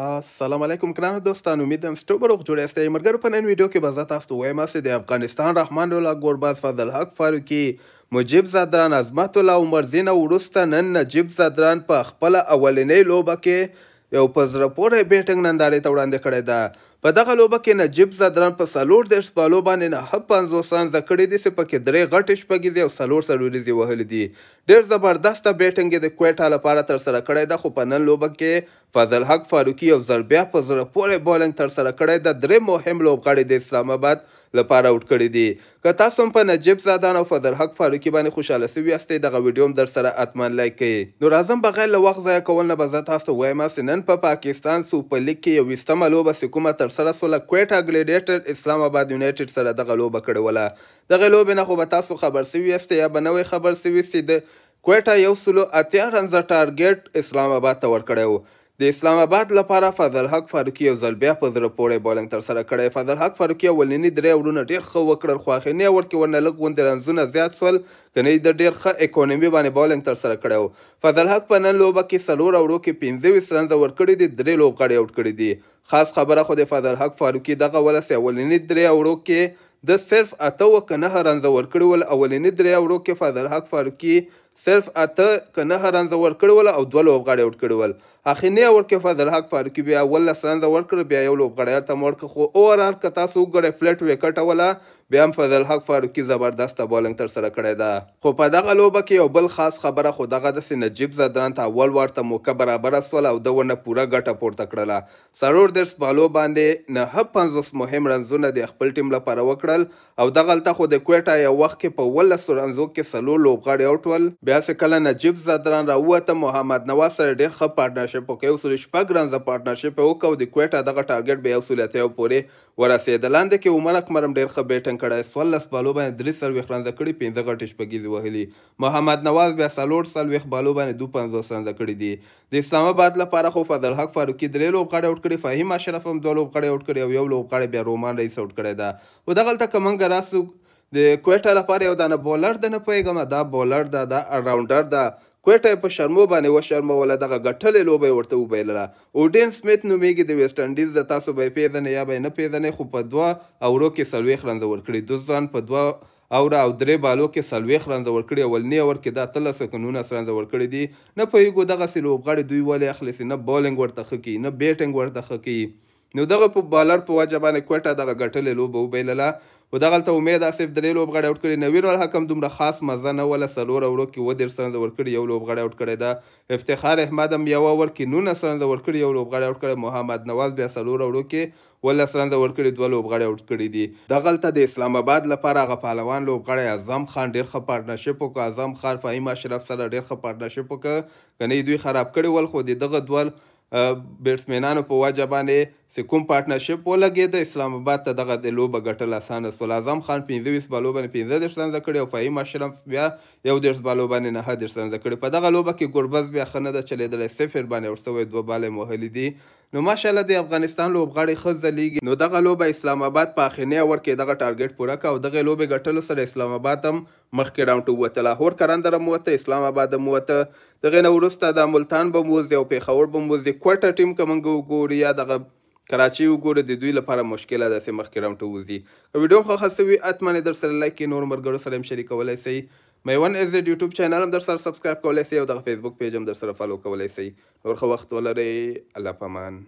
السلام علیکم ګران دوستان امید هم ستو بروغ جوړ یاست مرګر په نن ویډیو کې به زه تاسو ته وایم چې د افغانستان رحمان الله ګورباز فضل حق فاروقي مجيب زادران عظمت الله عمر دین وروسته نن نجيب زادران په خپل اولنۍ لوبه کې یو پزره پورې بیټنګ نندارې ته وړاندې کړې ده په دغه لوبه کې نجیب زدران په څلور دېرش بالو باندې نهه پنځوس رنزه کړي دي چې پکې درې غټې شپږیزې او څلور څلوریزې وهلې دي ډېر زبردسته بیټنګ یې د کوټا لپاره ترسره کړی ده خو په نن لوبه کې فضل حق فاروقي یو ځل بیا په زړه پورې بولنګ ترسره کړی ده درې مهم لوبغاړي د اسلام آباد لپاره اوټ کړي دي که تاسو په نجیب زادان او فضل حق فاروقي باندې خوشاله سوي یاستئ دغه ویډیو هم درسره اتمن لایک کړئ نو راځم بغیر له وخت ضایع کول نه به زه تاسو وایم چې نن په پا پاکستان سوپر لیګ کې یوویشتمه لوبه چې کومه تر ترسره سوله کویټه ګلیډیټر اسلام آباد یونایټډ سره دغه لوبه کړې دغه لوبې نه خو به تاسو خبر سوي یاست یا به نوی خبر سوي سي د کویټه یو سلو اتیا رنزه ټارګیټ اسلام آباد ته ورکړی و د اسلام آباد لپاره فضل حق فاروقي یو ځل بیا په زړه پورې بولنګ ترسره کړی فضل حق فاروقي اولني درې وړونه ډېر ښه وکړل خو اخرني اوور کې ورنه لږ غوندې رنزونه زیات شول کنی د ډېر ښه اکونومي باندې بولنګ ترسره کړی و فضل حق په نن لوبه کې څلور اوړو کې پنځه رنزه ورکړي دي درې لوبغاړي اوټ کړي دي خاص خبره خو د فضل حق فاروقي دغه ولسې اولني درې اوړو کې د صرف اته وک نه رنځ ور کړول اولنی درې ورو کې فضل حق فاروقي صرف اته کنه رنځ ور کړول او دوه لوبغاړي اوټ کړول اخینی ورکې فضل حق فاروقي بیا ولس رنده ورکړ بیا یو لوبغړی ته ورکړ خو اوور آل که تاسو وګورئ فلټ وکټه وله بیا هم فضل حق فاروقي زبردسته بالنګ ترسره کړې ده خو په دغه لوبه کې یو بل خاص خبره خو دغه داسې نجیب زدران ته اول ورته موقع برابره سوله او ده ورنه پوره ګټه پورته کړله څلور دېرش بالو باندې نهه پنځوس مهم رنزونه د خپل ټیم لپاره وکړل او دغلته خو د کوټه یو وخت کې په ولس رنزو کې څلور لوبغاړي اوټول بیا څه کله نجیب زدران راووته محمد نواز سره ډېر ښه پارټنرشپ پارټنرشپ په کې یو شپږ رنزه پارټنرشپ یې وکړ او د کوټه دغه ټارګټ به یو سل اتیاو پورې ورسېد لاندې کې عمر اکمر هم ډېر ښه بیټنګ کړی څوارلس بالو باندې درې څلوېښت رنزه کړي پنځه غټې شپږیزې وهلي محمد نواز بیا څلور څلوېښت بالو باندې دوه پنځوس رنزه کړي دي د اسلام آباد لپاره خو فضلحق فاروقي درې لوبغاړي اوټ کړي فهیم اشرف هم دوه لوبغاړي اوټ کړي او یو لوبغاړی بیا رومان رئیس اوټ کړی ده خو دغلته که موږ راسو د کوټه لپاره یو دانه بولر د نه پوهېږم دا بولر ده دا راونډر ده کوټه په شرمو باندې و شرموله دغه غټلې لوبه ورته وبیلله اوډین سمیت نومیږي د ویسټ انډیز د تاسو به پیژنې یا به نه پیژنې خو په دوه اورو کې سلويخ رنځ ورکړي د ځان په دوه اوره او درې بالو کې سلويخ رنځ ورکړي ولنی اور کې دا تل سکونونه رنځ ورکړي دي نه په یو دغه سلوب غړي دوی ولې اخلص نه بولینګ ورته خکې نه بیټینګ ورته خکې نو دغه په بالر په وجه باندې کوټه دغه ګټلې لوبه وبایلله خو دغلته امید آصف درې لوبغاړي اوټ کړي نوین الحکم دومره خاص مزه نه وله څلور اورو کې اووه دېرش رنزه ورکړي یو لوبغاړی اوټ کړی ده افتخار احمد هم یوه اوور کې نولس رنزه ورکړي یو لوبغاړی اوټ کړی محمد نواز بیا څلور اورو کې ولس رنزه ورکړي دوه لوبغاړي اوټ کړي دي دغلته د اسلام آباد لپاره هغه پهلوان لوبغاړی اعظم خان ډېر ښه پارټنرشپ وکړ اعظم خان فهیم اشرف سره ډېر ښه پارټنرشپ وکړ کنه دوی خراب کړي ول خو د دغه دوه بیټسمینانو په وجه باندې سکوم پارټنرشپ ولګېده اسلام آباد ته دغه د لوبه ګټل اسانه سول اعظم خان 25 بالو باندې 15 دش رنز کړي او فهیم اشرف بیا یو دش بالو باندې نه دش رنز کړي په دغه لوبه کې ګربز بیا خنه د چلیدل صفر باندې ورسوي دوه بالې موهلي دي نو ماشاءالله د افغانستان لوبغاړي خزه لیګ نو دغه لوبه اسلام آباد په اخینی اور کې دغه ټارګټ پوره کړ او دغه لوبه ګټل سره اسلام آباد هم مخکې راوند وته لاهور کرندره موته اسلام آباد موته دغه نو ورسته د ملتان بموز او پیښور بموز د کوټه ټیم کومنګ ګوري یا دغه کراچۍ وګوره د دوی لپاره مشکله ده چې مخکې راونډ ته وځي که ویډیو هم خوښه سوي حتما یې درسره لایک کړئ نورو ملګرو سره هم شریکولی سئ میوند ازډ یوټیوب چینل هم درسره سبسکرایب کولی سئ او دغه فیسبوک پیج هم درسره فالو کولی سئ نور ښه وخت ولرئ الله پامان